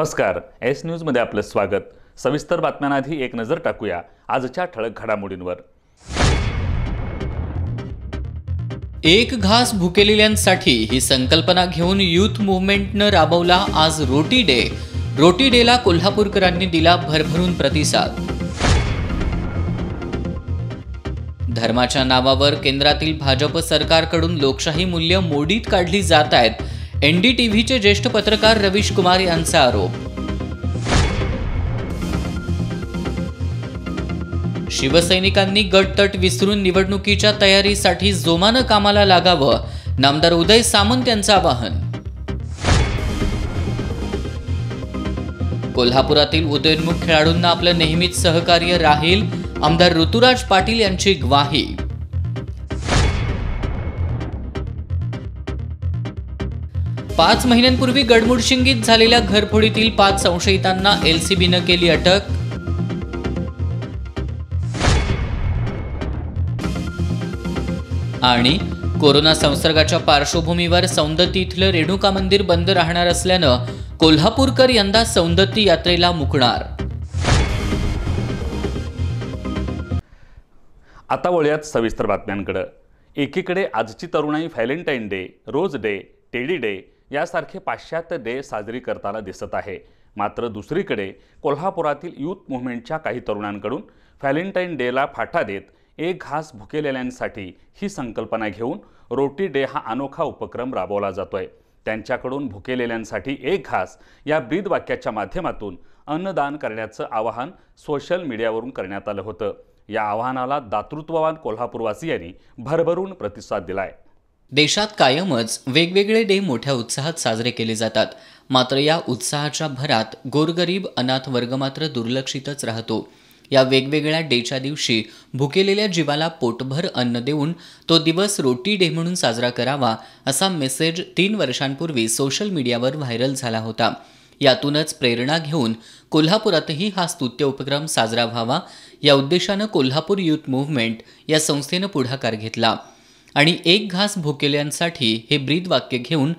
नमस्कार एस न्यूजमध्ये आपलं स्वागत सविस्तर बातम्यांआधी एक नजर टाकूया आजच्या ठळक घडामोडींवर एक घास भुकेलेल्यांसाठी ही संकल्पना घेऊन युथ मुवमेंटनं राबवला आज रोटी डे रोटी डेला कोल्हापूरकरांनी दिला भरभरून प्रतिसाद धर्माच्या नावावर केंद्रातील भाजप सरकारकडून लोकशाही मूल्य मोडीत काढली जात आहेत एनडीटीव्हीचे ज्येष्ठ पत्रकार रवीश कुमार यांचा आरोप शिवसैनिकांनी गटतट विसरून निवडणुकीच्या तयारीसाठी जोमानं कामाला लागावं नामदार उदय सामंत यांचं आवाहन कोल्हापुरातील उदयोन्मुख खेळाडूंना आपलं नेहमीच सहकार्य राहील आमदार ऋतुराज पाटील यांची ग्वाही पाच महिन्यांपूर्वी गडमुडशिंगीत झालेल्या घरफोडीतील पाच संशयितांना एलसीबीनं केली अटक आणि कोरोना संसर्गाच्या पार्श्वभूमीवर इथलं रेणुका मंदिर बंद राहणार असल्यानं कोल्हापूरकर यंदा सौंदती यात्रेला मुकणार आता वळूयात सविस्तर बातम्यांकडं एकीकडे आजची तरुणाई Valentine day rose day teddy day यासारखे पाश्चात्य डे साजरी करताना दिसत आहे मात्र दुसरीकडे कोल्हापुरातील यूथ मुवमेंटच्या काही तरुणांकडून व्हॅलेंटाईन डेला फाटा देत एक घास भुकेलेल्यांसाठी ही संकल्पना घेऊन रोटी डे हा अनोखा उपक्रम राबवला जातोय त्यांच्याकडून भुकेलेल्यांसाठी एक घास या ब्रीद वाक्याच्या माध्यमातून अन्नदान करण्याचं आवाहन सोशल मीडियावरून करण्यात आलं होतं या आवाहनाला दातृत्ववान कोल्हापूरवासियांनी भरभरून प्रतिसाद दिलाय देशात कायमच वेगवेगळे डे मोठ्या उत्साहात साजरे केले जातात मात्र या उत्साहाच्या भरात गोरगरीब अनाथ वर्ग मात्र दुर्लक्षितच राहतो या वेगवेगळ्या डेच्या दिवशी भुकेलेल्या जीवाला पोटभर अन्न देऊन तो दिवस रोटी डे म्हणून साजरा करावा असा मेसेज तीन वर्षांपूर्वी सोशल मीडियावर व्हायरल झाला होता यातूनच प्रेरणा घेऊन कोल्हापुरातही हा स्तुत्य उपक्रम साजरा व्हावा या उद्देशानं कोल्हापूर यूथ मुव्हमेंट या संस्थेनं पुढाकार घेतला आणि एक घास भुकेल्यांसाठी हे ब्रीद वाक्य घेऊन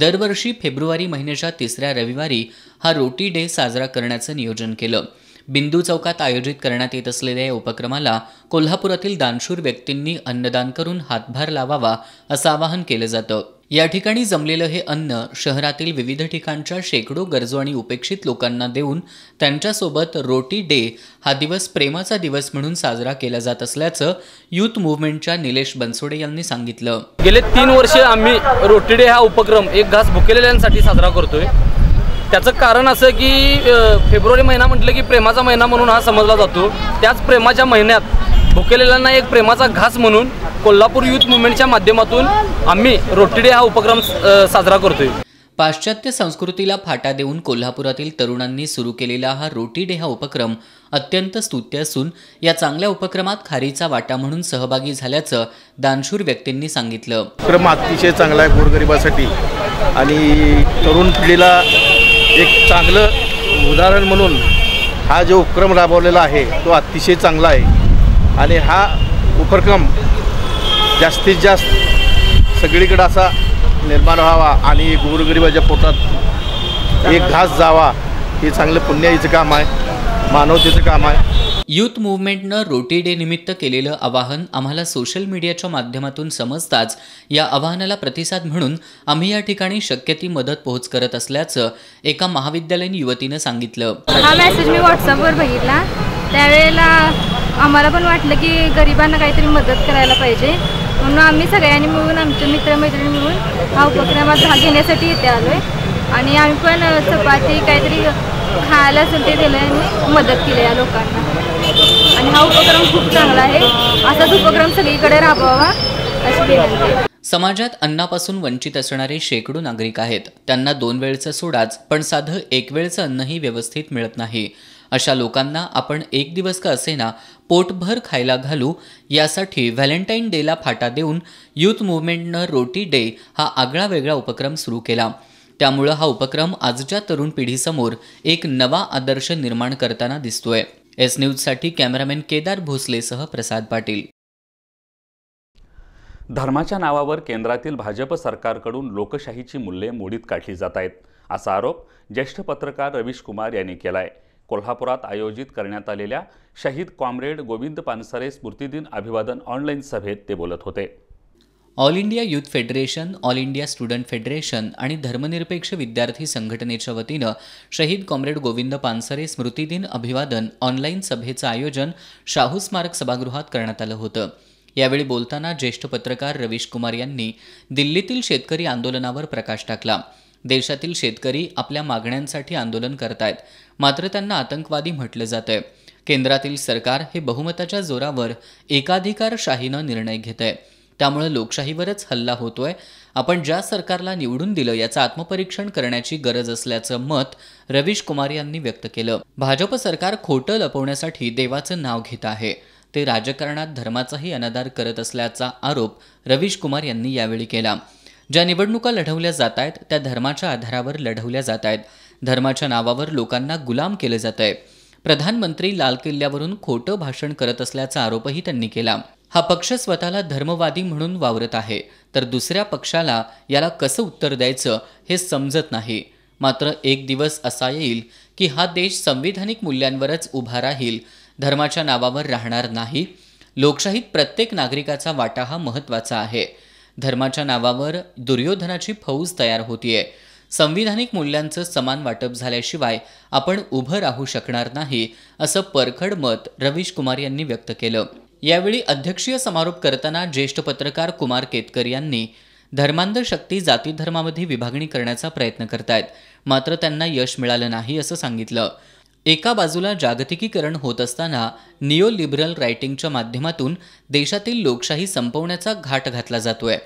दरवर्षी फेब्रुवारी महिन्याच्या तिसऱ्या रविवारी हा रोटी डे साजरा करण्याचं नियोजन केलं बिंदू चौकात आयोजित करण्यात येत असलेल्या या उपक्रमाला कोल्हापुरातील दानशूर व्यक्तींनी अन्नदान करून हातभार लावावा असं आवाहन केलं जातं या ठिकाणी जमलेलं हे अन्न शहरातील विविध ठिकाणच्या शेकडो गरजू आणि उपेक्षित लोकांना देऊन त्यांच्यासोबत रोटी डे हा दिवस प्रेमाचा दिवस म्हणून साजरा केला जात असल्याचं यूथ मुव्हमेंटच्या निलेश बनसोडे यांनी सांगितलं गेले तीन वर्ष आम्ही रोटी डे हा उपक्रम एक घास भुकेलेल्यांसाठी साजरा करतोय त्याचं कारण असं की फेब्रुवारी महिना म्हटलं की प्रेमाचा महिना म्हणून हा समजला जातो त्याच प्रेमाच्या महिन्यात भुकेलेल्यांना एक प्रेमाचा घास म्हणून कोल्हापूर युथ मुवमेंटच्या माध्यमातून आम्ही रोटीडे हा उपक्रम साजरा करतोय पाश्चात्य संस्कृतीला फाटा देऊन कोल्हापुरातील तरुणांनी सुरू केलेला हा रोटी डे हा उपक्रम अत्यंत स्तुत्य असून या चांगल्या उपक्रमात खारीचा वाटा म्हणून सहभागी झाल्याचं दानशूर व्यक्तींनी सांगितलं उपक्रम अतिशय चांगला आहे गोरगरिबासाठी आणि तरुण पिढीला एक चांगलं उदाहरण म्हणून हा जो उपक्रम राबवलेला आहे तो अतिशय चांगला आहे आणि हा उपक्रम जास्तीत जास्त सगळीकडे असा निर्माण व्हावा आणि गोरगरिबाच्या पोटात एक घास जावा हे चांगलं पुण्याईचं काम आहे मानवतेचं काम आहे युथ मुवमेंटनं रोटी डे निमित्त केलेलं आवाहन आम्हाला सोशल मीडियाच्या माध्यमातून समजताच या आवाहनाला प्रतिसाद म्हणून आम्ही या ठिकाणी शक्य ती मदत पोहोच करत असल्याचं एका महाविद्यालयीन युवतीनं सांगितलं हा मेसेज मी व्हॉट्सअपवर बघितला त्यावेळेला आम्हाला पण वाटलं की गरिबांना काहीतरी मदत करायला पाहिजे म्हणून आम्ही सगळ्यांनी मिळून आमचे मित्रमैत्रिणी मिळून हा उपक्रम भाग घेण्यासाठी येते आलो आहे आणि आम्ही पण चपाती काहीतरी खायला सुद्धा दिल्याने मदत केली या लोकांना समाजात अन्नापासून वंचित असणारे शेकडो नागरिक आहेत त्यांना दोन वेळचं सोडाच पण साधं एक वेळचं अन्नही व्यवस्थित मिळत नाही अशा लोकांना आपण एक दिवस का असेना पोटभर खायला घालू यासाठी व्हॅलेंटाईन डेला फाटा देऊन यूथ मुवमेंटनं रोटी डे हा आगळा वेगळा उपक्रम सुरू केला त्यामुळं हा उपक्रम आजच्या तरुण पिढीसमोर एक नवा आदर्श निर्माण करताना दिसतोय एस न्यूजसाठी कॅमेरामॅन केदार भोसलेसह प्रसाद पाटील धर्माच्या नावावर केंद्रातील भाजप सरकारकडून लोकशाहीची मूल्ये मोडीत काढली जात आहेत असा आरोप ज्येष्ठ पत्रकार रवीश कुमार यांनी केला आहे कोल्हापुरात आयोजित करण्यात आलेल्या शहीद कॉम्रेड गोविंद पानसरे स्मृतिदिन अभिवादन ऑनलाईन सभेत ते बोलत होते all India youth federation all India student federation आणि धर्मनिरपेक्ष विद्यार्थी संघटनेच्या वतीनं शहीद कॉम्रेड गोविंद पानसरे स्मृतिदिन अभिवादन ऑनलाईन सभेचं आयोजन शाहू स्मारक सभागृहात करण्यात आलं होतं यावेळी बोलताना ज्येष्ठ पत्रकार रवीश कुमार यांनी दिल्लीतील शेतकरी आंदोलनावर प्रकाश टाकला देशातील शेतकरी आपल्या मागण्यांसाठी आंदोलन करतायत मात्र त्यांना आतंकवादी म्हटलं आहे केंद्रातील सरकार हे बहुमताच्या जोरावर एकाधिकारशाहीनं निर्णय घेत आहे त्यामुळे लोकशाहीवरच हल्ला होतोय आपण ज्या सरकारला निवडून दिलं याचं आत्मपरीक्षण करण्याची गरज असल्याचं मत रवीश कुमार यांनी व्यक्त केलं भाजप सरकार खोटं लपवण्यासाठी देवाचं नाव घेत आहे ते राजकारणात धर्माचाही अनादार करत असल्याचा आरोप रवीश कुमार यांनी यावेळी केला ज्या निवडणुका लढवल्या जात आहेत त्या धर्माच्या आधारावर लढवल्या जात आहेत धर्माच्या नावावर लोकांना गुलाम केलं जात आहे प्रधानमंत्री लाल किल्ल्यावरून खोटं भाषण करत असल्याचा आरोपही त्यांनी केला हा पक्ष स्वतःला धर्मवादी म्हणून वावरत आहे तर दुसऱ्या पक्षाला याला कसं उत्तर द्यायचं हे समजत नाही मात्र एक दिवस असा येईल की हा देश संविधानिक मूल्यांवरच उभा राहील धर्माच्या नावावर राहणार नाही लोकशाहीत प्रत्येक नागरिकाचा वाटा हा महत्त्वाचा आहे धर्माच्या नावावर दुर्योधनाची फौज तयार होतीये संविधानिक मूल्यांचं समान वाटप झाल्याशिवाय आपण उभं राहू शकणार नाही असं परखड मत रवीश कुमार यांनी व्यक्त केलं यावेळी अध्यक्षीय समारोप करताना ज्येष्ठ पत्रकार कुमार केतकर यांनी धर्मांध शक्ती जातीधर्मामध्ये विभागणी करण्याचा प्रयत्न करतायत मात्र त्यांना यश मिळालं नाही असं सांगितलं एका बाजूला जागतिकीकरण होत असताना नियो लिबरल रायटिंगच्या माध्यमातून देशातील लोकशाही संपवण्याचा घाट घातला जातोय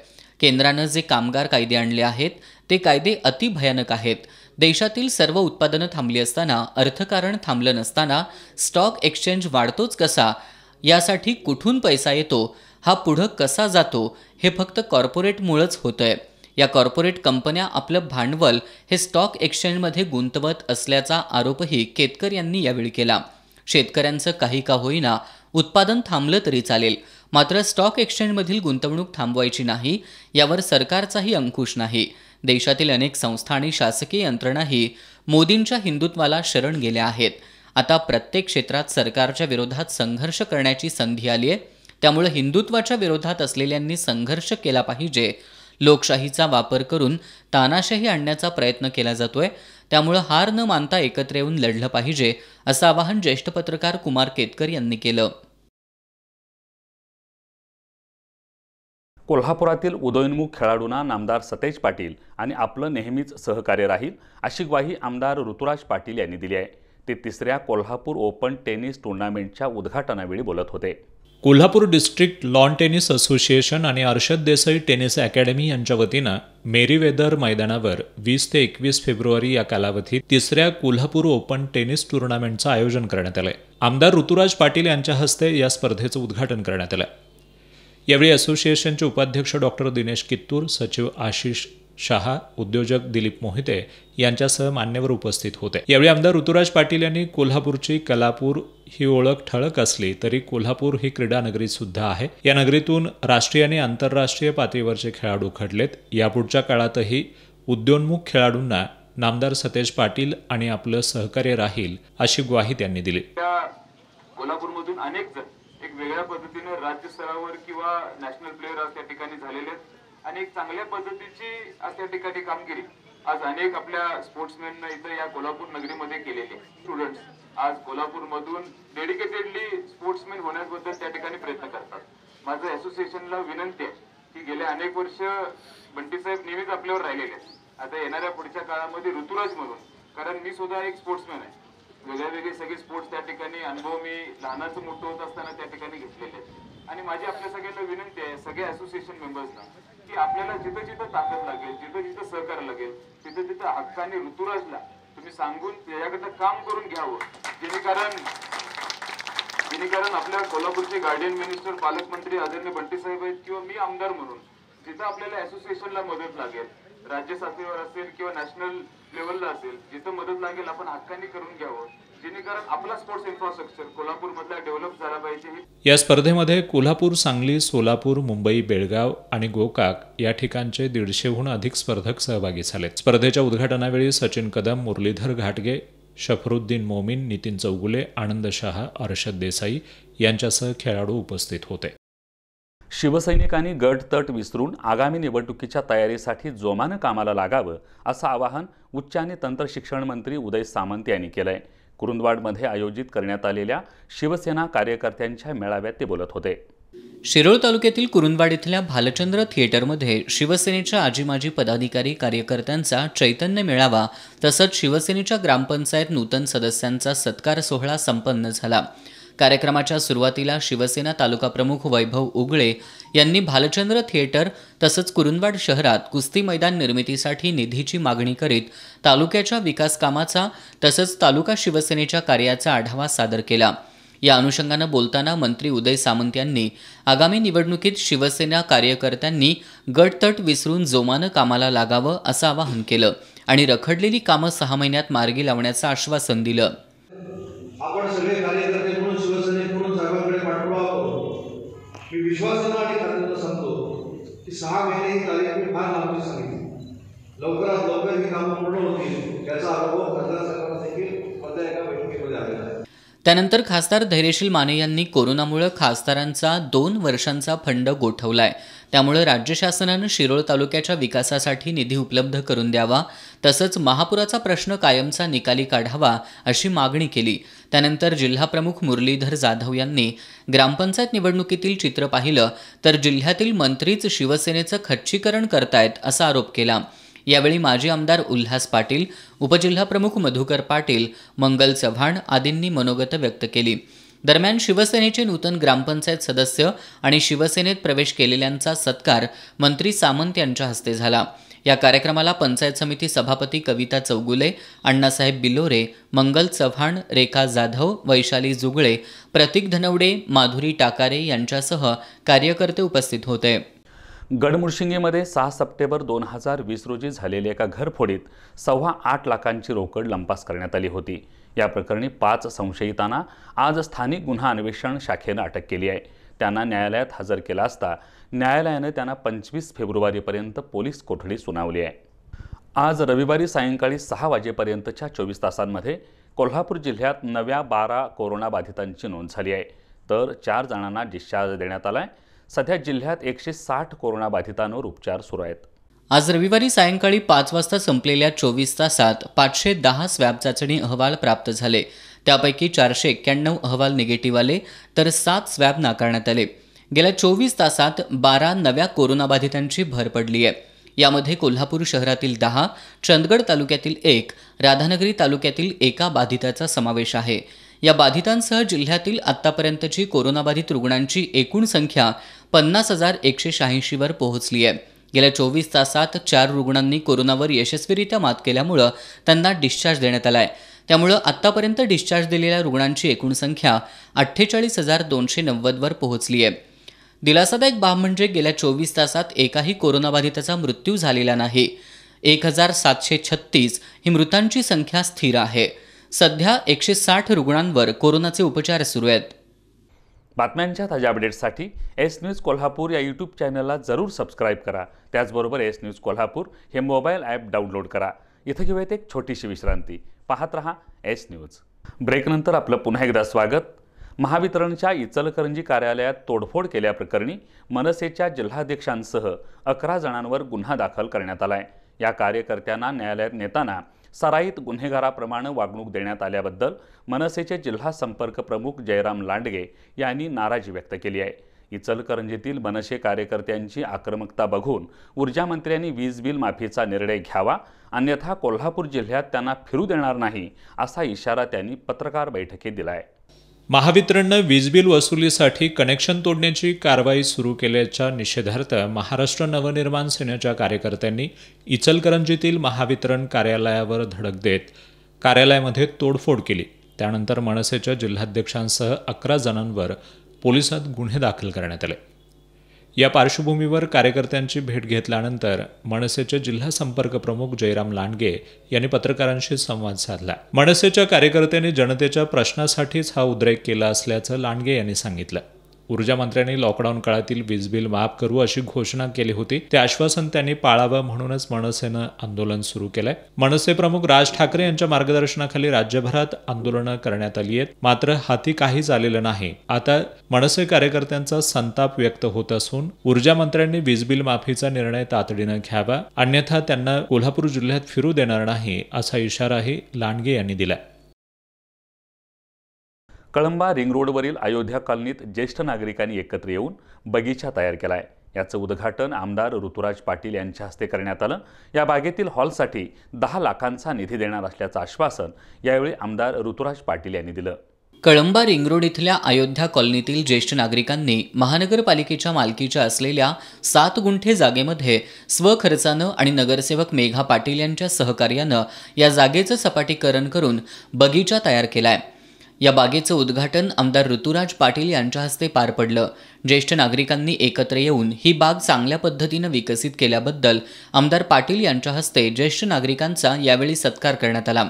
केंद्रानं जे कामगार कायदे आणले आहेत ते कायदे अतिभयानक आहेत देशातील सर्व उत्पादनं थांबली असताना अर्थकारण थांबलं नसताना स्टॉक एक्सचेंज वाढतोच कसा यासाठी कुठून पैसा येतो हा पुढं कसा जातो हे फक्त कॉर्पोरेटमुळंच होतं आहे या कॉर्पोरेट कंपन्या आपलं भांडवल हे स्टॉक एक्सचेंजमध्ये गुंतवत असल्याचा आरोपही केतकर यांनी यावेळी केला शेतकऱ्यांचं काही का होईना उत्पादन थांबलं तरी चालेल मात्र स्टॉक एक्सचेंजमधील गुंतवणूक थांबवायची नाही यावर सरकारचाही अंकुश नाही देशातील अनेक संस्था आणि शासकीय यंत्रणाही मोदींच्या हिंदुत्वाला शरण गेल्या आहेत आता प्रत्येक क्षेत्रात सरकारच्या विरोधात संघर्ष करण्याची संधी आली आहे त्यामुळे हिंदुत्वाच्या विरोधात असलेल्यांनी संघर्ष केला पाहिजे लोकशाहीचा वापर करून तानाशाही आणण्याचा प्रयत्न केला जातोय त्यामुळे हार न मानता एकत्र येऊन लढलं पाहिजे असं आवाहन ज्येष्ठ पत्रकार कुमार केतकर यांनी केलं कोल्हापुरातील उदयोन्मुख खेळाडूंना नामदार सतेज पाटील आणि आपलं नेहमीच सहकार्य राहील अशी ग्वाही आमदार ऋतुराज पाटील यांनी दिली आहे ते तिसऱ्या कोल्हापूर ओपन टेनिस टुर्नामेंटच्या उद्घाटनावेळी बोलत होते Kolhapur district lawn tennis association आणि अर्षद देसाई टेनिस अकॅडमी यांच्या वतीनं वेदर मैदानावर वीस ते एकवीस फेब्रुवारी या कालावधीत तिसऱ्या कोल्हापूर ओपन टेनिस टुर्नामेंटचं आयोजन करण्यात आलं आमदार ऋतुराज पाटील यांच्या हस्ते या स्पर्धेचं उद्घाटन करण्यात आलं यावेळी असोसिएशनचे उपाध्यक्ष डॉक्टर दिनेश कित्तूर सचिव आशिष शहा उद्योजक दिलीप मोहिते यांच्यासह मान्यवर उपस्थित होते यावेळी आमदार ऋतुराज पाटील यांनी कोल्हापूरची कलापूर ही ओळख ठळक असली तरी कोल्हापूर ही क्रीडा नगरी सुद्धा आहे या नगरीतून राष्ट्रीय आणि आंतरराष्ट्रीय पातळीवरचे खेळाडू खडलेत यापुढच्या काळातही उद्योन्मुख खेळाडूंना नामदार सतेज पाटील आणि आपलं सहकार्य राहील अशी ग्वाही त्यांनी दिली कोल्हापूरमधून अनेक जण एक वेगळ्या पद्धतीने राज्य किंवा नॅशनल प्लेअर या ठिकाणी झालेले आहेत अनेक चांगल्या पद्धतीची आज त्या ठिकाणी कामगिरी आज अनेक आपल्या स्पोर्ट्समॅन इथं या कोल्हापूर नगरीमध्ये केलेले स्टुडंट्स आज कोल्हापूरमधून डेडिकेटेडली स्पोर्ट्समॅन होण्याबद्दल त्या ठिकाणी प्रयत्न करतात माझं असोसिएशनला विनंती आहे की गेल्या अनेक वर्ष बंटी साहेब नेहमीच आपल्यावर राहिलेले आहेत आता येणाऱ्या पुढच्या काळामध्ये ऋतुराज म्हणून कारण मी सुद्धा एक स्पोर्ट्समॅन आहे वेगळे वेगळे सगळे स्पोर्ट्स त्या ठिकाणी अनुभव मी लहानाचं मोठं होत असताना त्या ठिकाणी घेतलेले आणि माझी आपल्या सगळ्यांना विनंती आहे सगळ्या असोसिएशन मेंबर्सना की आपल्याला जिथं जिथं ताकद लागेल जिथं जिथं सहकार्य लागेल तिथं तिथं हक्काने ऋतुराजला तुम्ही सांगून याकडे काम करून घ्यावं जेणेकरण जेणेकरण आपल्या कोल्हापूरचे गार्डियन मिनिस्टर पालकमंत्री आदरणीय बंटी साहेब आहेत किंवा मी आमदार म्हणून जिथं आपल्याला असोसिएशनला मदत लागेल राज्य साथीवर असेल किंवा नॅशनल लेवलला असेल जिथं मदत लागेल आपण हक्काने करून घ्यावं या स्पर्धेमध्ये कोल्हापूर सांगली सोलापूर मुंबई बेळगाव आणि गोकाक या ठिकाणचे दीडशेहून अधिक स्पर्धक सहभागी झाले स्पर्धेच्या उद्घाटनावेळी सचिन कदम मुरलीधर घाटगे शफरुद्दीन मोमीन नितीन चौगुले आनंद शहा अर्षद देसाई यांच्यासह खेळाडू उपस्थित होते शिवसैनिकांनी गट तट विसरून आगामी निवडणुकीच्या तयारीसाठी जोमानं कामाला लागावं असं आवाहन उच्च आणि तंत्रशिक्षण मंत्री उदय सामंत यांनी केलं आहे कुरुंदवाडमध्ये आयोजित करण्यात आलेल्या शिवसेना कार्यकर्त्यांच्या मेळाव्यात ते बोलत होते शिरोळ तालुक्यातील कुरुंदवाड इथल्या भालचंद्र थिएटरमध्ये शिवसेनेच्या आजी माजी पदाधिकारी कार्यकर्त्यांचा चैतन्य मेळावा तसंच शिवसेनेच्या ग्रामपंचायत नूतन सदस्यांचा सत्कार सोहळा संपन्न झाला कार्यक्रमाच्या सुरुवातीला शिवसेना तालुका प्रमुख वैभव उगळे यांनी भालचंद्र थिएटर तसंच कुरुंदवाड शहरात कुस्ती मैदान निर्मितीसाठी निधीची मागणी करीत तालुक्याच्या विकास कामाचा तसंच तालुका शिवसेनेच्या कार्याचा आढावा सादर केला या अनुषंगानं बोलताना मंत्री उदय सामंत यांनी आगामी निवडणुकीत शिवसेना कार्यकर्त्यांनी गटतट विसरून जोमानं कामाला लागावं असं आवाहन केलं आणि रखडलेली कामं सहा महिन्यात मार्गी लावण्याचं आश्वासन दिलं विश्वासानं आणि खात्रीनं सांगतो की सहा महिने ही तारीख मी फार लांबी सांगितली लवकरात लवकर ही कामं पूर्ण होतील त्याचा अनुभव खासदार त्यानंतर खासदार धैर्यशील माने यांनी कोरोनामुळे खासदारांचा दोन वर्षांचा फंड गोठवला आहे त्यामुळे राज्य शासनानं शिरोळ तालुक्याच्या विकासासाठी निधी उपलब्ध करून द्यावा तसंच महापुराचा प्रश्न कायमचा निकाली काढावा अशी मागणी केली त्यानंतर जिल्हाप्रमुख मुरलीधर जाधव यांनी ग्रामपंचायत निवडणुकीतील चित्र पाहिलं तर जिल्ह्यातील मंत्रीच शिवसेनेचं खच्चीकरण करतायत असा आरोप केला यावेळी माजी आमदार उल्हास पाटील उपजिल्हाप्रमुख मधुकर पाटील मंगल चव्हाण आदींनी मनोगत व्यक्त केली दरम्यान शिवसेनेचे नूतन ग्रामपंचायत सदस्य आणि शिवसेनेत प्रवेश केलेल्यांचा सत्कार मंत्री सामंत यांच्या हस्ते झाला या कार्यक्रमाला पंचायत समिती सभापती कविता चौगुले अण्णासाहेब बिलोरे मंगल चव्हाण रेखा जाधव वैशाली जुगळे प्रतीक धनवडे माधुरी टाकारे यांच्यासह कार्यकर्ते उपस्थित होते गडमुरशिंगीमध्ये सहा सप्टेंबर दोन हजार वीस रोजी झालेल्या एका घरफोडीत सव्वा आठ लाखांची रोकड लंपास करण्यात आली होती या प्रकरणी पाच संशयितांना आज स्थानिक गुन्हा अन्वेषण शाखेनं अटक केली आहे त्यांना न्यायालयात हजर केला असता न्यायालयानं त्यांना पंचवीस फेब्रुवारीपर्यंत पोलीस कोठडी सुनावली आहे आज रविवारी सायंकाळी सहा वाजेपर्यंतच्या चोवीस तासांमध्ये कोल्हापूर जिल्ह्यात नव्या बारा कोरोनाबाधितांची नोंद झाली आहे तर चार जणांना डिस्चार्ज देण्यात आला आहे सध्या जिल्ह्यात एकशे साठ कोरोनाबाधितांवर उपचार सुरू आहेत आज रविवारी सायंकाळी पाच वाजता संपलेल्या चोवीस तासात पाचशे दहा स्वॅब चाचणी अहवाल प्राप्त झाले त्यापैकी चारशे एक्क्याण्णव अहवाल निगेटिव्ह आले तर सात स्वॅब नाकारण्यात आले गेल्या चोवीस तासात बारा नव्या कोरोनाबाधितांची भर पडली आहे यामध्ये कोल्हापूर शहरातील दहा चंदगड तालुक्यातील एक राधानगरी तालुक्यातील एका बाधिताचा समावेश आहे या बाधितांसह जिल्ह्यातील आतापर्यंतची कोरोनाबाधित रुग्णांची एकूण संख्या पन्नास हजार एकशे शहाऐंशीवर पोहोचली आहे गेल्या चोवीस तासात चार रुग्णांनी कोरोनावर यशस्वीरित्या मात केल्यामुळं त्यांना डिस्चार्ज देण्यात आला आहे त्यामुळं आतापर्यंत डिस्चार्ज दिलेल्या रुग्णांची एकूण संख्या अठ्ठेचाळीस हजार दोनशे नव्वदवर पोहोचली आहे दिलासादायक बाब म्हणजे गेल्या चोवीस तासात एकाही कोरोनाबाधिताचा मृत्यू झालेला नाही एक हजार सातशे छत्तीस ही मृतांची संख्या स्थिर आहे सध्या एकशे साठ रुग्णांवर कोरोनाचे उपचार सुरू आहेत बातम्यांच्या ताज्या अपडेट्ससाठी एस न्यूज कोल्हापूर या यूट्यूब चॅनलला जरूर सबस्क्राईब करा त्याचबरोबर एस न्यूज कोल्हापूर हे मोबाईल ॲप डाउनलोड करा इथं घेऊयात एक छोटीशी विश्रांती पाहत रहा एस न्यूज ब्रेकनंतर आपलं पुन्हा एकदा स्वागत महावितरणच्या इचलकरंजी कार्यालयात तोडफोड केल्याप्रकरणी मनसेच्या जिल्हाध्यक्षांसह अकरा जणांवर गुन्हा दाखल करण्यात आला आहे या कार्यकर्त्यांना न्यायालयात नेताना सराईत गुन्हेगाराप्रमाणे वागणूक देण्यात आल्याबद्दल मनसेचे जिल्हा संपर्क प्रमुख जयराम लांडगे यांनी नाराजी व्यक्त केली आहे इचलकरंजीतील मनसे कार्यकर्त्यांची आक्रमकता बघून ऊर्जामंत्र्यांनी वीज बिल माफीचा निर्णय घ्यावा अन्यथा कोल्हापूर जिल्ह्यात त्यांना फिरू देणार नाही असा इशारा त्यांनी पत्रकार बैठकीत दिला आहे महावितरणनं वीजबिल वसुलीसाठी कनेक्शन तोडण्याची कारवाई सुरू केल्याच्या निषेधार्थ महाराष्ट्र नवनिर्माण सेनेच्या कार्यकर्त्यांनी इचलकरंजीतील महावितरण कार्यालयावर धडक देत कार्यालयामध्ये तोडफोड केली त्यानंतर मनसेच्या जिल्हाध्यक्षांसह अकरा जणांवर पोलिसात गुन्हे दाखल करण्यात आले या पार्श्वभूमीवर कार्यकर्त्यांची भेट घेतल्यानंतर मनसेचे जिल्हा संपर्क प्रमुख जयराम लांडगे यांनी पत्रकारांशी संवाद साधला मनसेच्या कार्यकर्त्यांनी जनतेच्या प्रश्नासाठीच हा उद्रेक केला असल्याचं लांडगे यांनी सांगितलं ऊर्जा मंत्र्यांनी लॉकडाऊन काळातील वीज बिल माफ करू अशी घोषणा केली होती ते आश्वासन त्यांनी पाळावं म्हणूनच मनसेनं आंदोलन सुरू केलंय मनसे प्रमुख राज ठाकरे यांच्या मार्गदर्शनाखाली राज्यभरात आंदोलनं करण्यात आली आहेत मात्र हाती काही झालेलं नाही आता मनसे कार्यकर्त्यांचा संताप व्यक्त होत असून ऊर्जा मंत्र्यांनी वीज बिल माफीचा निर्णय तातडीनं घ्यावा अन्यथा त्यांना कोल्हापूर जिल्ह्यात फिरू देणार नाही असा इशाराही लांडगे यांनी दिला कळंबा रिंग रोडवरील अयोध्या कॉलनीत ज्येष्ठ नागरिकांनी एकत्र येऊन बगीचा तयार केला आहे याचं उद्घाटन आमदार ऋतुराज पाटील यांच्या हस्ते करण्यात आलं या बागेतील हॉलसाठी दहा लाखांचा निधी देणार असल्याचं आश्वासन यावेळी आमदार ऋतुराज पाटील यांनी दिलं कळंबा रिंगरोड इथल्या अयोध्या कॉलनीतील ज्येष्ठ नागरिकांनी महानगरपालिकेच्या मालकीच्या असलेल्या सात गुंठे जागेमध्ये स्वखर्चानं आणि नगरसेवक मेघा पाटील यांच्या सहकार्यानं या जागेचं सपाटीकरण करून बगीचा तयार केला आहे या बागेचं उद्घाटन आमदार ऋतुराज पाटील यांच्या हस्ते पार पडलं ज्येष्ठ नागरिकांनी एकत्र येऊन ही बाग चांगल्या पद्धतीनं विकसित केल्याबद्दल आमदार पाटील यांच्या हस्ते ज्येष्ठ नागरिकांचा यावेळी सत्कार करण्यात आला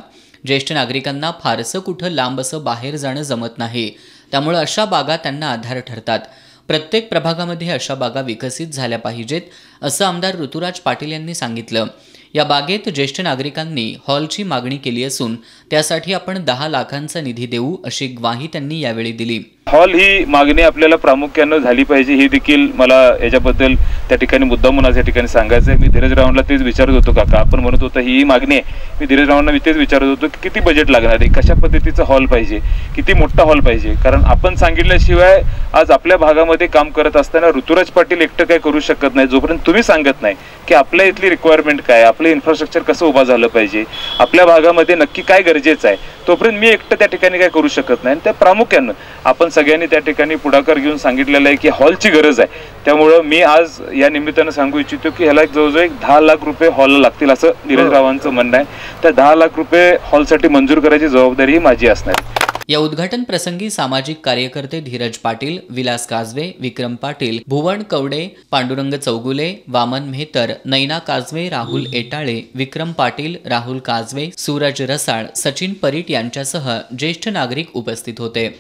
ज्येष्ठ नागरिकांना फारसं कुठं लांब असं बाहेर जाणं जमत नाही त्यामुळे अशा बागा त्यांना आधार ठरतात प्रत्येक प्रभागामध्ये अशा बागा विकसित झाल्या पाहिजेत असं आमदार ऋतुराज पाटील यांनी सांगितलं या बागेत ज्येष्ठ नागरिकांनी हॉलची मागणी केली असून त्यासाठी आपण दहा लाखांचा निधी देऊ अशी ग्वाही त्यांनी यावेळी दिली हॉल ही मागणी आपल्याला प्रामुख्यानं झाली पाहिजे ही देखील मला याच्याबद्दल त्या ठिकाणी मुद्दा म्हणून या ठिकाणी सांगायचं आहे मी धीरज रावणला तेच विचारत होतो काका आपण म्हणत होतो ही मागणी आहे मी धीरज रावणला मी तेच विचारत होतो की किती बजेट लागणार आहे कशा पद्धतीचा हॉल पाहिजे किती मोठा हॉल पाहिजे कारण आपण सांगितल्याशिवाय आज आपल्या भागामध्ये काम करत असताना ऋतुराज पाटील एकटं काय करू शकत नाही जोपर्यंत तुम्ही सांगत नाही की आपल्या इथली रिक्वायरमेंट काय आपलं इन्फ्रास्ट्रक्चर कसं उभा झालं पाहिजे आपल्या भागामध्ये नक्की काय गरजेचं आहे तोपर्यंत मी एकटं त्या ठिकाणी काय करू शकत नाही त्या प्रामुख्यानं आपण सगळ्यांनी त्या ठिकाणी पुढाकार घेऊन सांगितलेलं आहे की हॉलची गरज आहे त्यामुळं मी आज या निमित्तानं सांगू इच्छितो की ह्याला जवळजवळ एक दहा लाख रुपये हॉलला लागतील असं नीरज रावांचं म्हणणं आहे त्या दहा लाख रुपये हॉलसाठी मंजूर करायची जबाबदारी माझी असणार आहे या उद्घाटन प्रसंगी सामाजिक कार्यकर्ते धीरज पाटील विलास काजवे विक्रम पाटील भुवन कवडे पांडुरंग चौगुले वामन मेहतर नैना काजवे राहुल एटाळे विक्रम पाटील राहुल काजवे सूरज रसाळ सचिन परीट यांच्यासह ज्येष्ठ नागरिक उपस्थित होते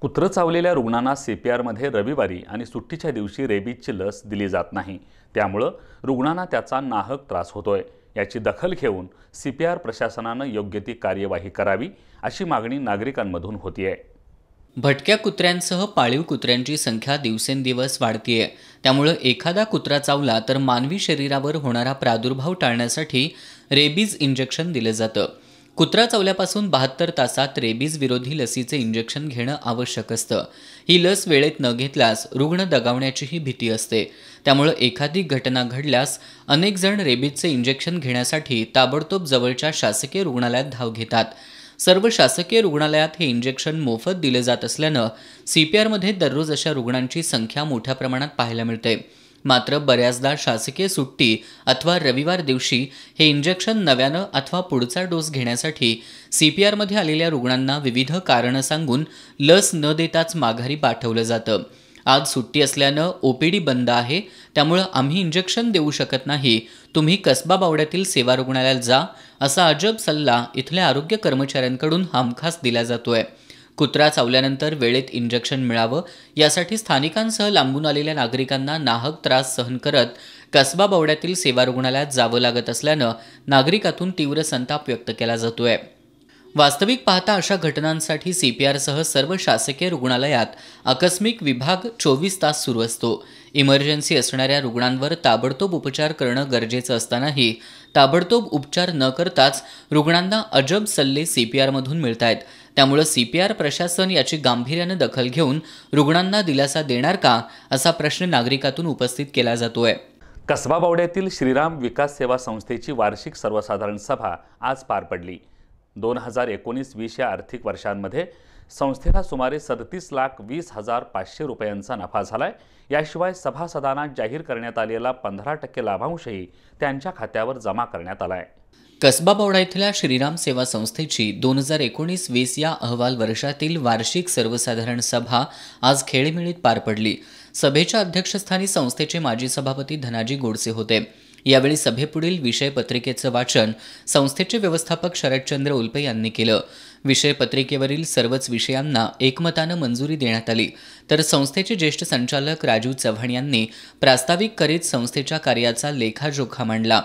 कुत्रं चावलेल्या रुग्णांना सी पी आरमध्ये रविवारी आणि सुट्टीच्या दिवशी रेबीजची लस दिली जात नाही त्यामुळं रुग्णांना त्याचा नाहक त्रास होतोय याची दखल घेऊन सी पी आर प्रशासनानं योग्य ती कार्यवाही करावी अशी मागणी नागरिकांमधून आहे भटक्या कुत्र्यांसह पाळीव कुत्र्यांची संख्या दिवसेंदिवस वाढतीये त्यामुळं एखादा कुत्रा चावला तर मानवी शरीरावर होणारा प्रादुर्भाव टाळण्यासाठी रेबीज इंजेक्शन दिलं जातं कुत्रा चावल्यापासून बहात्तर तासात रेबीज विरोधी लसीचे इंजेक्शन घेणं आवश्यक असतं ही लस वेळेत न घेतल्यास रुग्ण दगावण्याचीही भीती असते त्यामुळे एखादी घटना घडल्यास अनेक जण रेबीजचे इंजेक्शन घेण्यासाठी ताबडतोब जवळच्या शासकीय रुग्णालयात धाव घेतात सर्व शासकीय रुग्णालयात हे इंजेक्शन मोफत दिले जात असल्यानं सी पी आरमध्ये दररोज अशा रुग्णांची संख्या मोठ्या प्रमाणात पाहायला मिळते मात्र बऱ्याचदा शासकीय सुट्टी अथवा रविवार दिवशी हे इंजेक्शन नव्यानं अथवा पुढचा डोस घेण्यासाठी सी पी आरमध्ये आलेल्या रुग्णांना विविध कारणं सांगून लस न देताच माघारी पाठवलं जातं आज सुट्टी असल्यानं ओ पी डी बंद आहे त्यामुळं आम्ही इंजेक्शन देऊ शकत नाही तुम्ही कसबा बावड्यातील सेवा रुग्णालयात जा असा अजब सल्ला इथल्या आरोग्य कर्मचाऱ्यांकडून हमखास दिला जातोय कुत्रा चावल्यानंतर वेळेत इंजेक्शन मिळावं यासाठी स्थानिकांसह लांबून आलेल्या नागरिकांना नाहक त्रास सहन करत कसबा बवड्यातील सेवा रुग्णालयात जावं लागत असल्यानं नागरिकातून तीव्र संताप व्यक्त केला जातोय वास्तविक पाहता अशा घटनांसाठी सी पी आरसह सर्व शासकीय रुग्णालयात आकस्मिक विभाग चोवीस तास सुरू असतो इमर्जन्सी असणाऱ्या रुग्णांवर ताबडतोब उपचार करणं गरजेचं असतानाही ताबडतोब उपचार न करताच रुग्णांना अजब सल्ले सी पी आरमधून मिळत आहेत त्यामुळे सी पी आर प्रशासन याची गांभीर्यानं दखल घेऊन रुग्णांना दिलासा देणार का असा प्रश्न नागरिकातून उपस्थित केला जातोय कसबा बावड्यातील श्रीराम विकास सेवा संस्थेची वार्षिक सर्वसाधारण सभा आज पार पडली दोन हजार एकोणीस वीस या आर्थिक वर्षांमध्ये संस्थेला सुमारे सदतीस लाख वीस हजार पाचशे रुपयांचा नफा झालाय याशिवाय सभासदांना जाहीर करण्यात आलेला पंधरा टक्के लाभांशही त्यांच्या खात्यावर जमा करण्यात आला आहे कसबा बौडा इथल्या श्रीराम सेवा संस्थेची दोन हजार एकोणीस वीस या अहवाल वर्षातील वार्षिक सर्वसाधारण सभा आज खेळमिळीत पार पडली सभेच्या अध्यक्षस्थानी संस्थेचे माजी सभापती धनाजी गोडसे होते यावेळी सभेपुढील विषय पत्रिकेचं वाचन संस्थेचे व्यवस्थापक शरदचंद्र उल्पे यांनी केलं विषयपत्रिकेवरील सर्वच विषयांना एकमतानं मंजुरी देण्यात आली तर संस्थेचे ज्येष्ठ संचालक राजू चव्हाण यांनी प्रास्ताविक करीत संस्थेच्या कार्याचा लेखाजोखा मांडला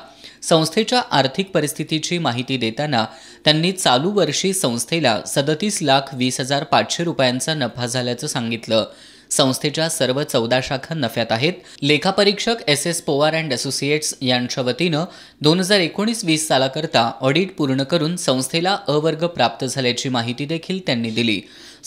संस्थेच्या आर्थिक परिस्थितीची माहिती देताना त्यांनी चालू वर्षी संस्थेला सदतीस लाख वीस हजार पाचशे रुपयांचा नफा झाल्याचं सांगितलं संस्थेच्या सर्व चौदा शाखा नफ्यात आहेत लेखापरीक्षक S S Powar and associates यांच्या वतीनं दोन हजार एकोणीस वीस सालाकरता ऑडिट पूर्ण करून संस्थेला अवर्ग प्राप्त झाल्याची माहिती देखील त्यांनी दिली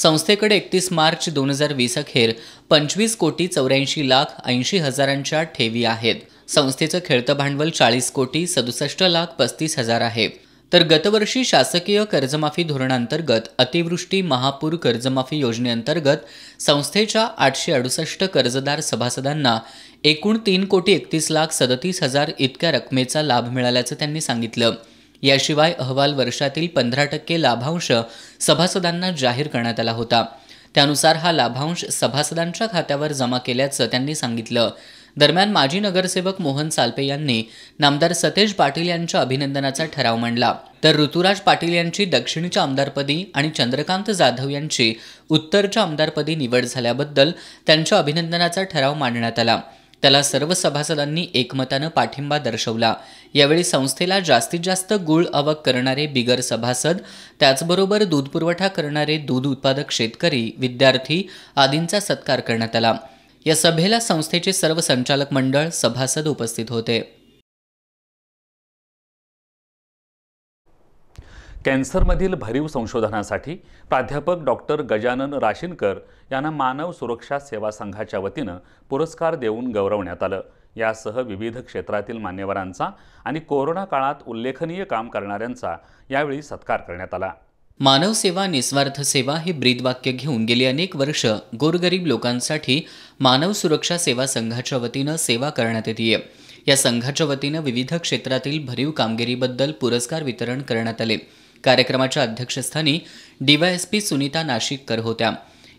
संस्थेकडे एकतीस मार्च दोन हजार वीस अखेर पंचवीस कोटी चौऱ्याऐंशी लाख ऐंशी हजारांच्या ठेवी आहेत संस्थेचं खेळतं भांडवल चाळीस कोटी सदुसष्ट लाख पस्तीस हजार आहे तर गतवर्षी शासकीय कर्जमाफी धोरणांतर्गत अतिवृष्टी महापूर कर्जमाफी योजनेअंतर्गत संस्थेच्या आठशे अडुसष्ट कर्जदार सभासदांना एकूण तीन कोटी एकतीस लाख सदतीस हजार इतक्या रकमेचा लाभ मिळाल्याचं त्यांनी सांगितलं याशिवाय अहवाल वर्षातील पंधरा टक्के लाभांश सभासदांना जाहीर करण्यात आला होता त्यानुसार हा लाभांश सभासदांच्या खात्यावर जमा केल्याचं त्यांनी सांगितलं दरम्यान माजी नगरसेवक मोहन सालपे यांनी नामदार सतेज पाटील यांच्या अभिनंदनाचा ठराव मांडला तर ऋतुराज पाटील यांची दक्षिणच्या आमदारपदी आणि चंद्रकांत जाधव यांची उत्तरच्या आमदारपदी निवड झाल्याबद्दल त्यांच्या अभिनंदनाचा ठराव मांडण्यात आला त्याला सर्व सभासदांनी एकमतानं पाठिंबा दर्शवला यावेळी संस्थेला जास्तीत जास्त गुळ आवक करणारे बिगर सभासद त्याचबरोबर दूध पुरवठा करणारे दूध उत्पादक शेतकरी विद्यार्थी आदींचा सत्कार करण्यात आला या सभेला संस्थेचे सर्व संचालक मंडळ सभासद उपस्थित होते कॅन्सरमधील भरीव संशोधनासाठी प्राध्यापक डॉक्टर गजानन राशिनकर यांना मानव सुरक्षा सेवा संघाच्या वतीनं पुरस्कार देऊन गौरवण्यात आलं यासह विविध क्षेत्रातील मान्यवरांचा आणि कोरोना काळात उल्लेखनीय काम करणाऱ्यांचा यावेळी सत्कार करण्यात आला मानव सेवा निस्वार्थ सेवा हे ब्रीदवाक्य घेऊन गेली अनेक वर्ष गोरगरीब लोकांसाठी मानव सुरक्षा सेवा संघाच्या वतीनं सेवा करण्यात येते या संघाच्या वतीनं विविध क्षेत्रातील भरीव कामगिरीबद्दल पुरस्कार वितरण करण्यात आले कार्यक्रमाच्या अध्यक्षस्थानी डीवायएसपी सुनीता नाशिककर होत्या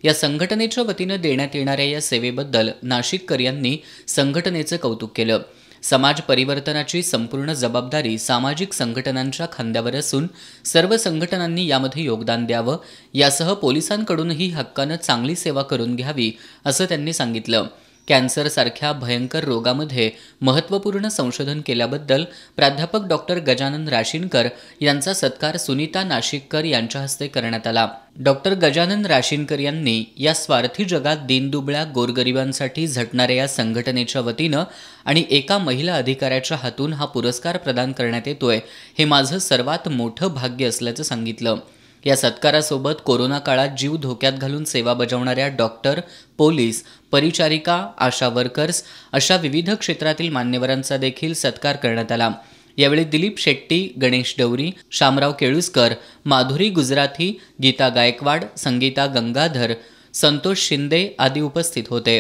या संघटनेच्या वतीनं देण्यात येणाऱ्या या सेवेबद्दल नाशिककर यांनी संघटनेचं कौतुक केलं समाज परिवर्तनाची संपूर्ण जबाबदारी सामाजिक संघटनांच्या खांद्यावर असून सर्व संघटनांनी यामध्ये योगदान द्यावं यासह पोलिसांकडूनही हक्कानं चांगली सेवा करून घ्यावी असं त्यांनी सांगितलं कॅन्सरसारख्या भयंकर रोगामध्ये महत्त्वपूर्ण संशोधन केल्याबद्दल प्राध्यापक डॉक्टर गजानन राशीनकर यांचा सत्कार सुनीता नाशिककर यांच्या हस्ते करण्यात आला डॉक्टर गजानन राशीनकर यांनी या स्वार्थी जगात दिनदुबळ्या गोरगरिबांसाठी झटणाऱ्या या संघटनेच्या वतीनं आणि एका महिला अधिकाऱ्याच्या हातून हा पुरस्कार प्रदान करण्यात येतोय हे माझं सर्वात मोठं भाग्य असल्याचं सांगितलं या सत्कारासोबत कोरोना काळात जीव धोक्यात घालून सेवा बजावणाऱ्या डॉक्टर पोलीस परिचारिका आशा वर्कर्स अशा विविध क्षेत्रातील मान्यवरांचा देखील सत्कार करण्यात आला यावेळी दिलीप शेट्टी गणेश डवरी शामराव केळुसकर माधुरी गुजराथी गीता गायकवाड संगीता गंगाधर संतोष शिंदे आदी उपस्थित होते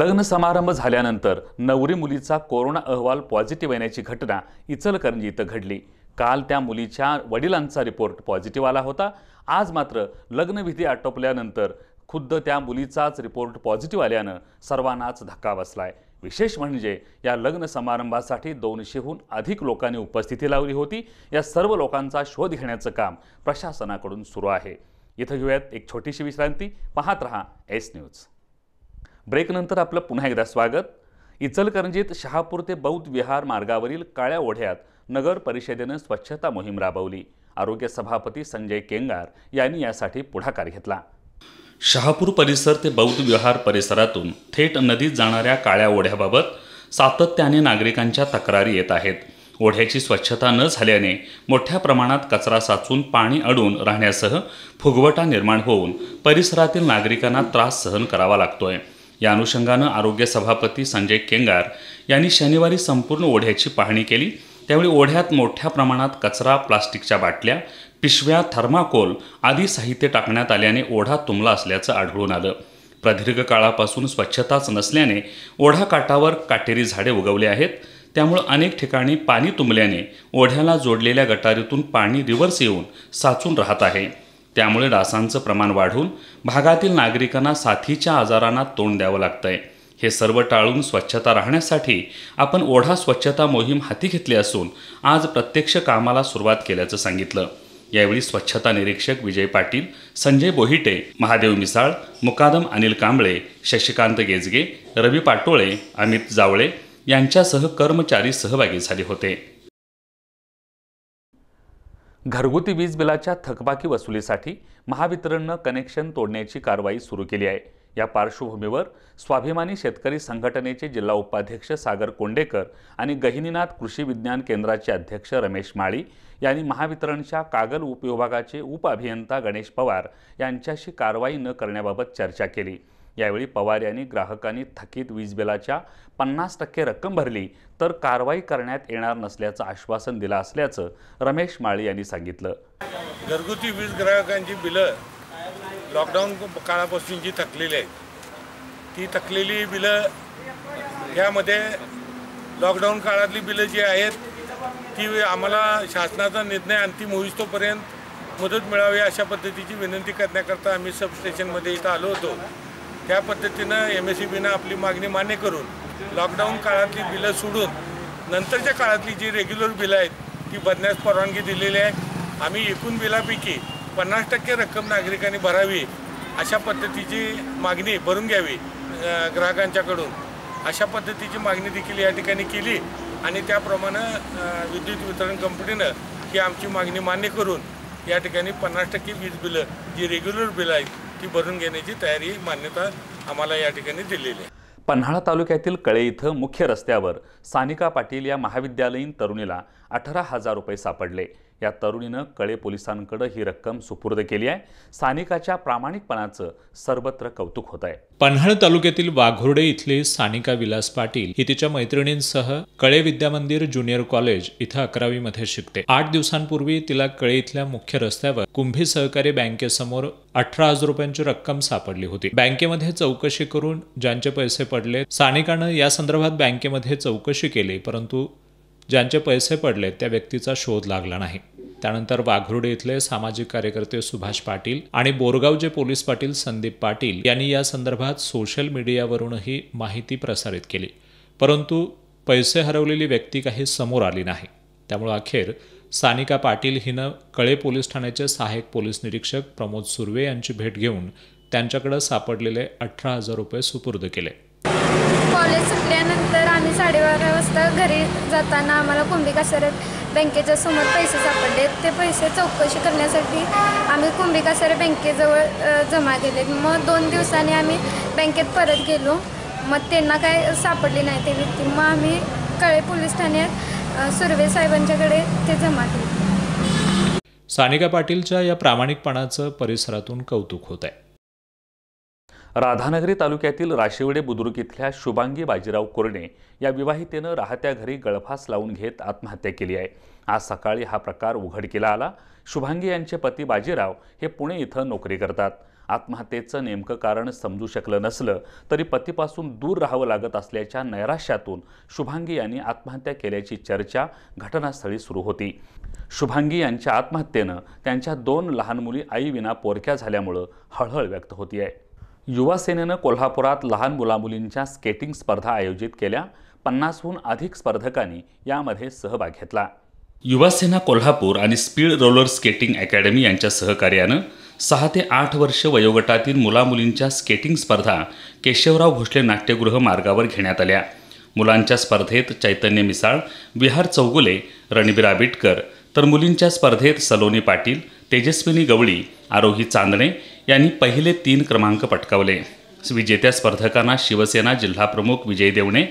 लग्न समारंभ झाल्यानंतर नवरी मुलीचा कोरोना अहवाल पॉझिटिव्ह येण्याची घटना इचलकरंजी इथं घडली काल त्या मुलीच्या वडिलांचा रिपोर्ट पॉझिटिव्ह आला होता आज मात्र लग्नविधी आटोपल्यानंतर खुद्द त्या मुलीचाच रिपोर्ट पॉझिटिव्ह आल्यानं सर्वांनाच धक्का बसला आहे विशेष म्हणजे या लग्न समारंभासाठी दोनशेहून अधिक लोकांनी उपस्थिती लावली होती या सर्व लोकांचा शोध घेण्याचं काम प्रशासनाकडून सुरू आहे इथं घेऊयात एक छोटीशी विश्रांती पाहत रहा एस न्यूज ब्रेकनंतर आपलं पुन्हा एकदा स्वागत इचलकरंजीत शहापूर ते बौद्ध विहार मार्गावरील काळ्या ओढ्यात नगर परिषदेनं स्वच्छता मोहीम राबवली आरोग्य सभापती संजय केंगार यांनी यासाठी पुढाकार घेतला शहापूर परिसर ते बौद्ध विहार परिसरातून थेट नदीत जाणाऱ्या काळ्या ओढ्याबाबत सातत्याने नागरिकांच्या तक्रारी येत आहेत ओढ्याची स्वच्छता न झाल्याने मोठ्या प्रमाणात कचरा साचून पाणी अडून राहण्यासह फुगवटा निर्माण होऊन परिसरातील नागरिकांना त्रास सहन करावा लागतोय या अनुषंगानं आरोग्य सभापती संजय केंगार यांनी शनिवारी संपूर्ण ओढ्याची पाहणी केली त्यावेळी ओढ्यात मोठ्या प्रमाणात कचरा प्लास्टिकच्या बाटल्या पिशव्या थर्माकोल आदी साहित्य टाकण्यात आल्याने ओढा तुंबला असल्याचं आढळून आलं प्रदीर्घ काळापासून स्वच्छताच नसल्याने ओढा काठावर काटेरी झाडे उगवले आहेत त्यामुळे अनेक ठिकाणी पाणी तुंबल्याने ओढ्याला जोडलेल्या गटारीतून पाणी रिव्हर्स येऊन साचून राहत आहे त्यामुळे डासांचं प्रमाण वाढून भागातील नागरिकांना साथीच्या आजारांना तोंड द्यावं लागतंय हे सर्व टाळून स्वच्छता राहण्यासाठी आपण ओढा स्वच्छता मोहीम हाती घेतली असून आज प्रत्यक्ष कामाला सुरुवात केल्याचं सांगितलं यावेळी स्वच्छता निरीक्षक विजय पाटील संजय बोहिटे महादेव मिसाळ मुकादम अनिल कांबळे शशिकांत गेजगे रवी पाटोळे अमित जावळे यांच्यासह कर्मचारी सहभागी झाले होते घरगुती वीज बिलाच्या थकबाकी वसुलीसाठी महावितरणनं कनेक्शन तोडण्याची कारवाई सुरू केली आहे या पार्श्वभूमीवर स्वाभिमानी शेतकरी संघटनेचे जिल्हा उपाध्यक्ष सागर कोंडेकर आणि गहिनीनाथ कृषी विज्ञान केंद्राचे अध्यक्ष रमेश माळी यांनी महावितरणच्या कागल उपविभागाचे उपअभियंता गणेश पवार यांच्याशी कारवाई न करण्याबाबत चर्चा केली यावेळी पवार यांनी ग्राहकांनी थकीत बिलाच्या पन्नास टक्के रक्कम भरली तर कारवाई करण्यात येणार नसल्याचं आश्वासन दिलं असल्याचं रमेश माळी यांनी सांगितलं घरगुती वीज ग्राहकांची बिलं लॉकडाऊन काळापासून जी थकलेली आहेत ती थकलेली बिलं यामध्ये लॉकडाऊन काळातली बिलं जी आहेत ती आम्हाला शासनाचा निर्णय अंतिम होईस्तोपर्यंत मदत मिळावी अशा पद्धतीची विनंती करण्याकरता आम्ही सबस्टेशनमध्ये इथं आलो होतो त्या पद्धतीनं एम एस बीनं आपली मागणी मान्य करून लॉकडाऊन काळातली बिलं सोडून नंतरच्या काळातली जी रेग्युलर बिलं आहेत ती भरण्यास परवानगी दिलेली आहे आम्ही एकूण बिलापैकी पन्नास टक्के रक्कम नागरिकांनी भरावी अशा पद्धतीची मागणी भरून घ्यावी ग्राहकांच्याकडून अशा पद्धतीची मागणी देखील या ठिकाणी केली आणि त्याप्रमाणे विद्युत वितरण कंपनीनं ही आमची मागणी मान्य करून या ठिकाणी पन्नास टक्के वीज बिलं जी रेग्युलर बिल आहेत ती भरून घेण्याची तयारी मान्यता आम्हाला या ठिकाणी दिलेली आहे पन्हाळा तालुक्यातील कळे इथं मुख्य रस्त्यावर सानिका पाटील या महाविद्यालयीन तरुणीला अठरा हजार रुपये सापडले या तरुणीनं कळे पोलिसांकडे ही रक्कम सुपूर्द केली आहे स्थानिकाच्या प्रामाणिकपणाचं सर्वत्र कौतुक होत आहे पन्हाळ तालुक्यातील वाघुर्डे इथले सानिका विलास पाटील ही तिच्या मैत्रिणींसह कळे विद्यामंदिर ज्युनियर कॉलेज इथं अकरावी मध्ये शिकते आठ दिवसांपूर्वी तिला कळे इथल्या मुख्य रस्त्यावर कुंभी सहकारी बँकेसमोर अठरा हजार रुपयांची रक्कम सापडली होती बँकेमध्ये चौकशी करून ज्यांचे पैसे पडले सानिकानं या संदर्भात बँकेमध्ये चौकशी केली परंतु ज्यांचे पैसे पडले त्या व्यक्तीचा शोध लागला नाही त्यानंतर वाघरुडे इथले सामाजिक कार्यकर्ते सुभाष पाटील आणि बोरगावचे पोलीस पाटील संदीप पाटील यांनी या संदर्भात सोशल मीडियावरूनही माहिती प्रसारित केली परंतु पैसे हरवलेली व्यक्ती काही समोर आली नाही त्यामुळे अखेर सानिका पाटील हिनं कळे पोलीस ठाण्याचे सहाय्यक पोलीस निरीक्षक प्रमोद सुर्वे यांची भेट घेऊन त्यांच्याकडे सापडलेले अठरा हजार रुपये सुपूर्द केले कॉलेज सुटल्यानंतर आम्ही साडेबारा वाजता घरी जाताना आम्हाला कुंभी कसरत बँकेच्या समोर पैसे सापडले ते पैसे चौकशी करण्यासाठी आम्ही सर बँकेजवळ जमा केले मग दोन दिवसांनी आम्ही बँकेत परत गेलो मग त्यांना काय सापडली नाही ते व्यक्ती मग आम्ही कळे पोलीस ठाण्यात सुर्वे साहेबांच्याकडे ते जमा केले सानिका पाटीलच्या या प्रामाणिकपणाचं परिसरातून कौतुक होत आहे राधानगरी तालुक्यातील राशिवडे बुद्रुक इथल्या शुभांगी बाजीराव कोरणे या विवाहितेनं राहत्या घरी गळफास लावून घेत आत्महत्या केली आहे आज सकाळी हा प्रकार उघडकीला आला शुभांगी यांचे पती बाजीराव हे पुणे इथं नोकरी करतात आत्महत्येचं नेमकं कारण समजू शकलं नसलं तरी पतीपासून दूर राहावं लागत असल्याच्या नैराश्यातून शुभांगी यांनी आत्महत्या केल्याची चर्चा घटनास्थळी सुरू होती शुभांगी यांच्या आत्महत्येनं त्यांच्या दोन लहान मुली आईविना पोरक्या झाल्यामुळं हळहळ व्यक्त होती आहे युवा सेनेनं कोल्हापुरात लहान मुलामुलींच्या स्केटिंग स्पर्धा आयोजित केल्या पन्नासहून अधिक स्पर्धकांनी यामध्ये सहभाग घेतला युवासेना कोल्हापूर आणि स्पीड रोलर स्केटिंग अकॅडमी यांच्या सहकार्यानं सहा ते आठ वर्ष वयोगटातील मुलामुलींच्या स्केटिंग स्पर्धा केशवराव भोसले नाट्यगृह मार्गावर घेण्यात आल्या मुलांच्या स्पर्धेत चैतन्य मिसाळ विहार चौगुले रणबीर आबिटकर तर मुलींच्या स्पर्धेत सलोनी पाटील तेजस्विनी गवळी आरोही चांदणे यांनी पहिले तीन क्रमांक पटकावले विजेत्या स्पर्धकांना शिवसेना जिल्हाप्रमुख विजय देवणे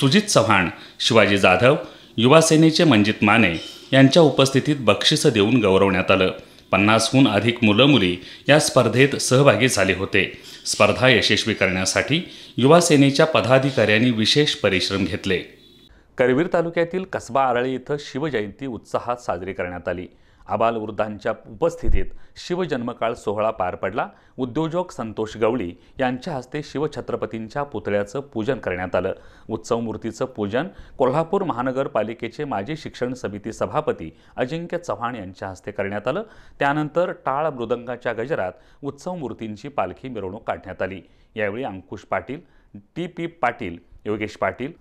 सुजित चव्हाण शिवाजी जाधव युवासेनेचे मंजित माने यांच्या उपस्थितीत बक्षिसं देऊन गौरवण्यात आलं पन्नासहून अधिक मुलं मुली या स्पर्धेत सहभागी झाले होते स्पर्धा यशस्वी करण्यासाठी युवासेनेच्या पदाधिकाऱ्यांनी विशेष परिश्रम घेतले करवीर तालुक्यातील कसबा आरळी इथं शिवजयंती उत्साहात साजरी करण्यात आली आबालवृद्धांच्या उपस्थितीत शिवजन्मकाळ सोहळा पार पडला उद्योजक संतोष गवळी यांच्या हस्ते शिवछत्रपतींच्या पुतळ्याचं पूजन करण्यात आलं उत्सव मूर्तीचं पूजन कोल्हापूर महानगरपालिकेचे माजी शिक्षण समिती सभापती अजिंक्य चव्हाण यांच्या हस्ते करण्यात आलं त्यानंतर टाळ मृदंगाच्या गजरात उत्सव मूर्तींची पालखी मिरवणूक काढण्यात आली यावेळी अंकुश पाटील टी पी पाटील योगेश पाटील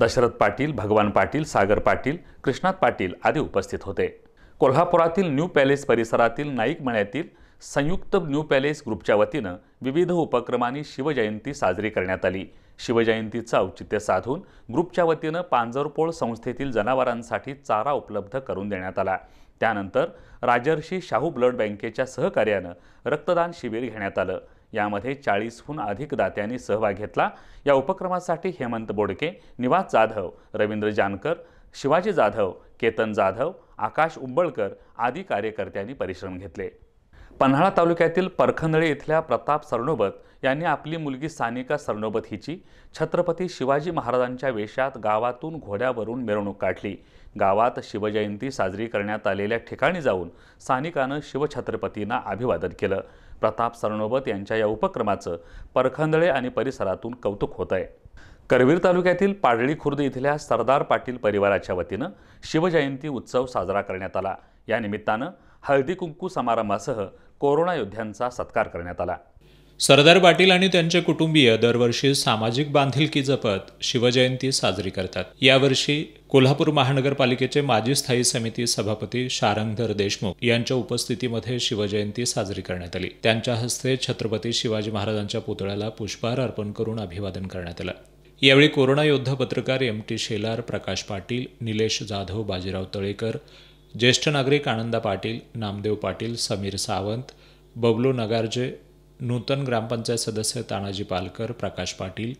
दशरथ पाटील भगवान पाटील सागर पाटील कृष्णात पाटील आदी उपस्थित होते कोल्हापुरातील न्यू पॅलेस परिसरातील नाईक मळ्यातील संयुक्त न्यू पॅलेस ग्रुपच्या वतीनं विविध उपक्रमांनी शिवजयंती साजरी करण्यात आली शिवजयंतीचं औचित्य साधून ग्रुपच्या वतीनं पांजरपोळ संस्थेतील जनावरांसाठी चारा उपलब्ध करून देण्यात आला त्यानंतर राजर्षी शाहू ब्लड बँकेच्या सहकार्यानं रक्तदान शिबिर घेण्यात आलं यामध्ये चाळीसहून अधिक दात्यांनी सहभाग घेतला या उपक्रमासाठी हेमंत बोडके निवास जाधव रवींद्र जानकर शिवाजी जाधव केतन जाधव आकाश उंबळकर आदी कार्यकर्त्यांनी परिश्रम घेतले पन्हाळा तालुक्यातील परखंदळे इथल्या प्रताप सरणोबत यांनी आपली मुलगी सानिका सरणोबत हिची छत्रपती शिवाजी महाराजांच्या वेशात गावातून घोड्यावरून मिरवणूक काढली गावात शिवजयंती साजरी करण्यात आलेल्या ठिकाणी जाऊन सानिकानं शिवछत्रपतींना अभिवादन केलं प्रताप सरणोबत यांच्या या उपक्रमाचं परखंदळे आणि परिसरातून कौतुक होत आहे करवीर तालुक्यातील पाडळी खुर्द इथल्या सरदार पाटील परिवाराच्या वतीनं शिवजयंती उत्सव साजरा करण्यात आला या निमित्तानं हळदी कुंकू समारंभासह कोरोना योद्ध्यांचा सत्कार करण्यात आला सरदार पाटील आणि त्यांचे कुटुंबीय दरवर्षी सामाजिक बांधिलकी जपत शिवजयंती साजरी करतात यावर्षी कोल्हापूर महानगरपालिकेचे माजी स्थायी समिती सभापती शारंगधर देशमुख यांच्या उपस्थितीमध्ये शिवजयंती साजरी करण्यात आली त्यांच्या हस्ते छत्रपती शिवाजी महाराजांच्या पुतळ्याला पुष्पहार अर्पण करून अभिवादन करण्यात आलं यावेळी कोरोना योद्धा पत्रकार एम टी शेलार प्रकाश पाटील निलेश जाधव बाजीराव तळेकर ज्येष्ठ नागरिक आनंदा पाटील नामदेव पाटील समीर सावंत बबलू नगारजे नूतन ग्रामपंचायत सदस्य तानाजी पालकर प्रकाश पाटील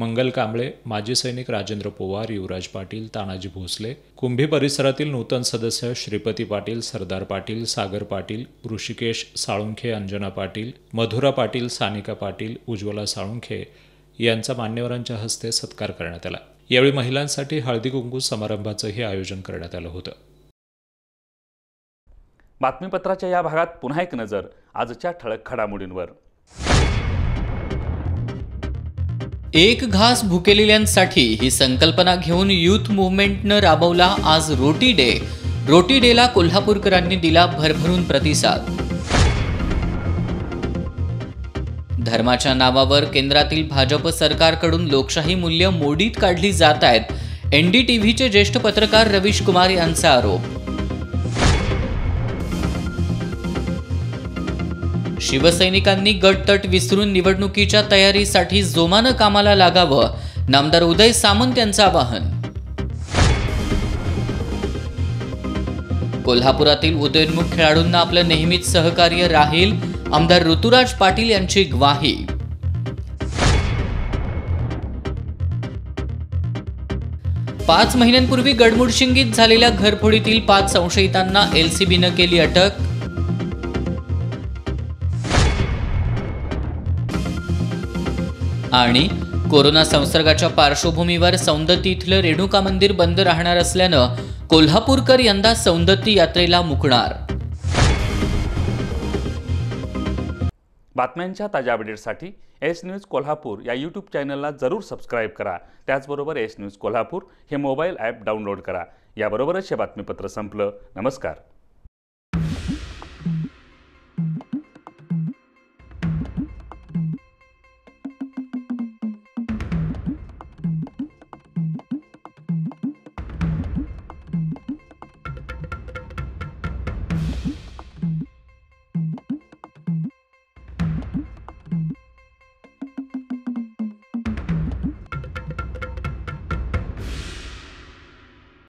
मंगल कांबळे माजी सैनिक राजेंद्र पोवार युवराज पाटील तानाजी भोसले कुंभी परिसरातील नूतन सदस्य श्रीपती पाटील सरदार पाटील सागर पाटील ऋषिकेश साळुंखे अंजना पाटील मधुरा पाटील सानिका पाटील उज्ज्वला साळुंखे यांचा मान्यवरांच्या हस्ते सत्कार करण्यात आला यावेळी महिलांसाठी हळदी कुंकू समारंभाचंही आयोजन करण्यात आलं होतं बातमीपत्राच्या या भागात पुन्हा एक नजर आजच्या ठळक घडामोडींवर एक घास भुकेलेल्यांसाठी ही संकल्पना घेऊन युथ मुवमेंटनं राबवला आज रोटी डे रोटी डेला कोल्हापूरकरांनी दिला भरभरून प्रतिसाद धर्माच्या नावावर केंद्रातील भाजप सरकारकडून लोकशाही मूल्य मोडीत काढली जात आहेत एनडीटीव्हीचे ज्येष्ठ पत्रकार रवीश कुमार यांचा आरोप शिवसैनिकांनी गटतट विसरून निवडणुकीच्या तयारीसाठी जोमानं कामाला लागावं नामदार उदय सामंत यांचं आवाहन कोल्हापुरातील उदयोन्मुख खेळाडूंना आपलं नेहमीच सहकार्य राहील आमदार ऋतुराज पाटील यांची ग्वाही पाच महिन्यांपूर्वी गडमुडशिंगीत झालेल्या घरफोडीतील पाच संशयितांना एलसीबीनं केली अटक आणि कोरोना संसर्गाच्या पार्श्वभूमीवर सौंदती इथलं रेणुका मंदिर बंद राहणार असल्यानं कोल्हापूरकर यंदा सौंदती यात्रेला मुकणार बातम्यांच्या ताज्या अपडेटसाठी एस न्यूज कोल्हापूर या यूट्यूब चॅनलला जरूर सबस्क्राईब करा त्याचबरोबर एस न्यूज कोल्हापूर हे मोबाईल ॲप डाउनलोड करा याबरोबरच हे बातमीपत्र संपलं नमस्कार